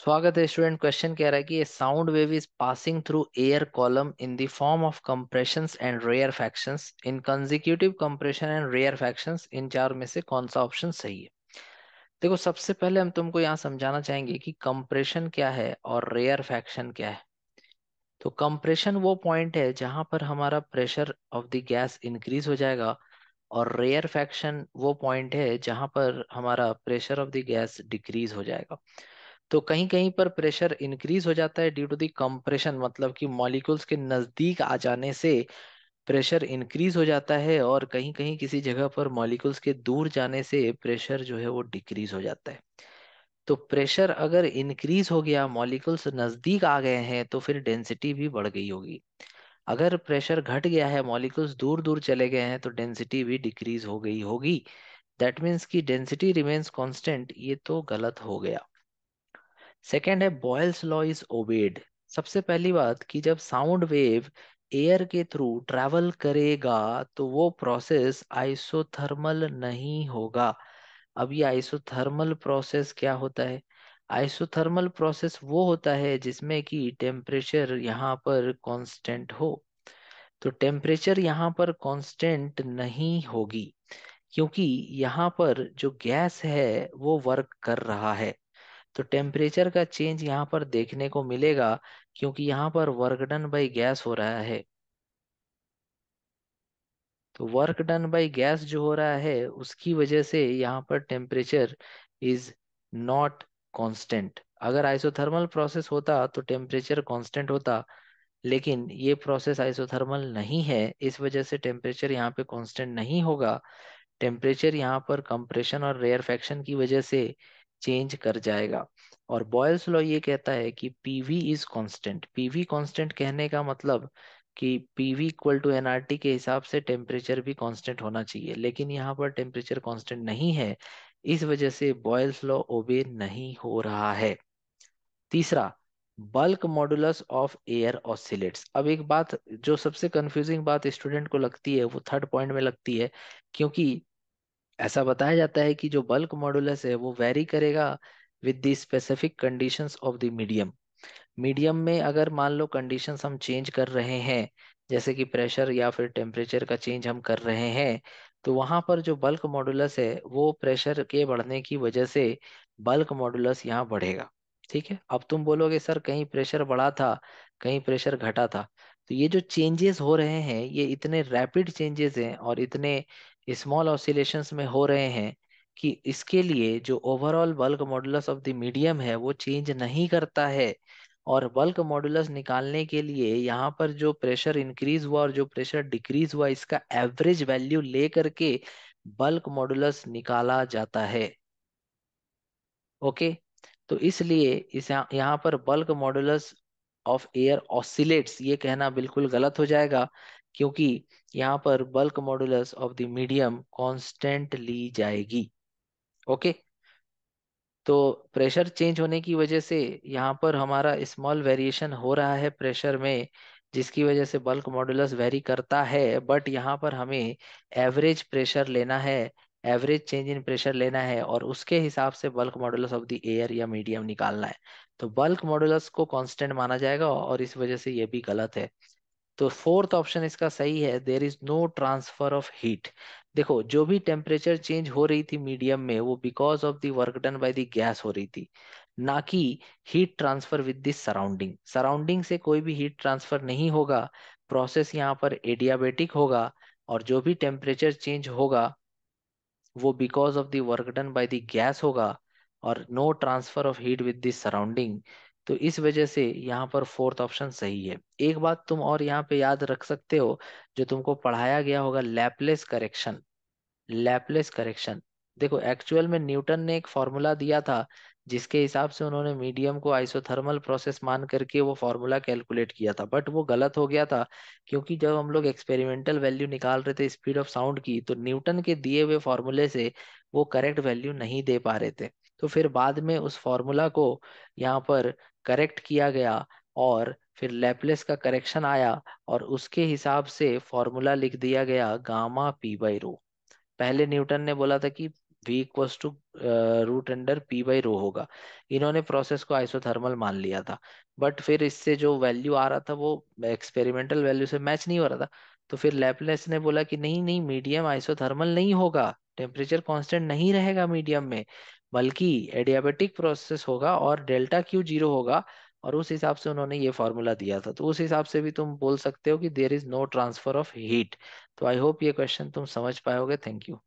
स्वागत है student question कह रहा है कि ये sound wave is passing through air column in the form of compression and rarefaction in consecutive compression and rarefaction इन चार में से कौन सा ऑप्शन सही है देखो सबसे पहले हम तुमको यहाँ समझाना चाहेंगे कि कंप्रेशन क्या है और रेयर फैक्शन क्या है तो कंप्रेशन वो पॉइंट है जहां पर हमारा pressure of the gas increase हो जाएगा और रेयर फैक्शन वो पॉइंट है जहां पर हमारा pressure of the gas decrease हो जाएगा तो कहीं कहीं पर प्रेशर इंक्रीज हो जाता है ड्यू टू दी कंप्रेशन मतलब कि मॉलिक्यूल्स के नजदीक आ जाने से प्रेशर इंक्रीज हो जाता है और कहीं कहीं किसी जगह पर मॉलिक्यूल्स के दूर जाने से प्रेशर जो है वो डिक्रीज हो जाता है तो प्रेशर अगर इंक्रीज हो गया मॉलिक्यूल्स नजदीक आ गए हैं तो फिर डेंसिटी भी बढ़ गई होगी अगर प्रेशर घट गया है मॉलिक्यूल्स दूर दूर चले गए हैं तो डेंसिटी भी डिक्रीज हो गई होगी दैट मीन्स की डेंसिटी रिमेन्स कॉन्स्टेंट ये तो गलत हो गया सेकेंड है बॉयल्स लॉ इज ओबेड सबसे पहली बात कि जब साउंड वेव एयर के थ्रू ट्रैवल करेगा तो वो प्रोसेस आइसोथर्मल नहीं होगा अब ये आइसोथर्मल प्रोसेस क्या होता है आइसोथर्मल प्रोसेस वो होता है जिसमें कि टेम्परेचर यहाँ पर कांस्टेंट हो तो टेम्परेचर यहाँ पर कांस्टेंट नहीं होगी क्योंकि यहाँ पर जो गैस है वो वर्क कर रहा है तो टेम्परेचर का चेंज यहाँ पर देखने को मिलेगा क्योंकि यहाँ पर वर्क डन बाई गैस हो रहा है तो वर्क डन बाई गैस जो हो रहा है उसकी वजह से यहाँ पर टेम्परेचर इज नॉट कांस्टेंट अगर आइसोथर्मल प्रोसेस होता तो टेम्परेचर कांस्टेंट होता लेकिन ये प्रोसेस आइसोथर्मल नहीं है इस वजह से टेम्परेचर यहाँ पे कॉन्स्टेंट नहीं होगा टेम्परेचर यहाँ पर कंप्रेशन और रेयरफेक्शन की वजह से चेंज कर जाएगा और बॉयल्स लॉ ये कहता है कि P V is constant P V constant कहने का मतलब कि P V equal to NRT के हिसाब से टेम्परेचर भी कॉन्स्टेंट होना चाहिए लेकिन यहाँ पर टेम्परेचर कॉन्स्टेंट नहीं है इस वजह से बॉयल्स लॉ ओबे नहीं हो रहा है तीसरा bulk modulus of air oscillates अब एक बात जो सबसे कंफ्यूजिंग बात स्टूडेंट को लगती है वो थर्ड पॉइंट में लगती है क्योंकि ऐसा बताया जाता है कि जो बल्क मॉडुलस है वो वेरी करेगा with the specific conditions of the medium medium में अगर मान लो कंडीशंस हम चेंज कर रहे हैं जैसे कि प्रेशर या फिर टेम्परेचर का चेंज हम कर रहे हैं तो वहां पर जो बल्क मॉडुलस है वो प्रेशर के बढ़ने की वजह से बल्क मॉडुलस यहाँ बढ़ेगा ठीक है अब तुम बोलोगे सर कहीं प्रेशर बढ़ा था कहीं प्रेशर घटा था तो ये जो चेंजेस हो रहे हैं ये इतने रैपिड चेंजेस हैं और इतने स्मॉल ऑसिलेशंस में हो रहे हैं कि इसके लिए जो overall bulk modulus of the medium है वो चेंज नहीं करता है और बल्क मॉडुलस निकालने के लिए यहाँ पर जो प्रेशर इंक्रीज हुआ और जो प्रेशर डिक्रीज हुआ इसका एवरेज वैल्यू ले करके बल्क मॉडुलस निकाला जाता है ओके तो इसलिए इस यहाँ पर bulk modulus of air oscillates ये कहना बिल्कुल गलत हो जाएगा क्योंकि यहाँ पर bulk modulus of the medium constant ली जाएगी ओके तो प्रेशर चेंज होने की वजह से यहाँ पर हमारा स्मॉल वेरिएशन हो रहा है प्रेशर में जिसकी वजह से बल्क मॉड्यूलस वेरी करता है बट यहाँ पर हमें एवरेज प्रेशर लेना है एवरेज चेंज इन प्रेशर लेना है और उसके हिसाब से bulk modulus of the air या मीडियम निकालना है तो बल्क मॉड्यूलस को कांस्टेंट माना जाएगा और इस वजह से यह भी गलत है तो फोर्थ ऑप्शन इसका सही है there is no transfer of heat देखो जो भी टेम्परेचर चेंज हो रही थी मीडियम में वो because of the work done by the gas हो रही थी ना कि heat transfer with this surrounding surrounding से कोई भी हीट ट्रांसफर नहीं होगा प्रोसेस यहाँ पर एडियाबेटिक होगा और जो भी टेम्परेचर चेंज होगा वो because of the work done by the gas होगा और no transfer of heat with this surrounding तो इस वजह से यहाँ पर फोर्थ ऑप्शन सही है एक बात तुम और यहाँ पे याद रख सकते हो जो तुमको पढ़ाया गया होगा लैपलेस करेक्शन लैपलेस करेक्शन देखो एक्चुअल में न्यूटन ने एक फॉर्मूला दिया था जिसके हिसाब से उन्होंने मीडियम को आइसोथर्मल प्रोसेस मान करके वो फॉर्मूला कैलकुलेट किया था बट वो गलत हो गया था क्योंकि जब हम लोग एक्सपेरिमेंटल वैल्यू निकाल रहे थे स्पीड ऑफ साउंड की तो न्यूटन के दिए हुए फॉर्मूले से वो करेक्ट वैल्यू नहीं दे पा रहे थे तो फिर बाद में उस फॉर्मूला को यहाँ पर करेक्ट किया गया और फिर लैपलेस का करेक्शन आया और उसके हिसाब से फॉर्मूला लिख दिया गया गामा पी बाई रो पहले न्यूटन ने बोला था कि V equal to root under P by rho होगा इन्होंने प्रोसेस को आइसोथर्मल मान लिया था बट फिर इससे जो वैल्यू आ रहा था वो एक्सपेरिमेंटल वैल्यू से मैच नहीं हो रहा था तो फिर लैपलेस ने बोला कि नहीं नहीं मीडियम आइसोथर्मल नहीं होगा टेम्परेचर कॉन्स्टेंट नहीं रहेगा मीडियम में बल्कि एडियाबेटिक प्रोसेस होगा और डेल्टा क्यू जीरो होगा और उस हिसाब से उन्होंने ये फॉर्मूला दिया था तो उस हिसाब से भी तुम बोल सकते हो कि there is no transfer of heat तो आई होप ये क्वेश्चन तुम समझ पाओगे थैंक यू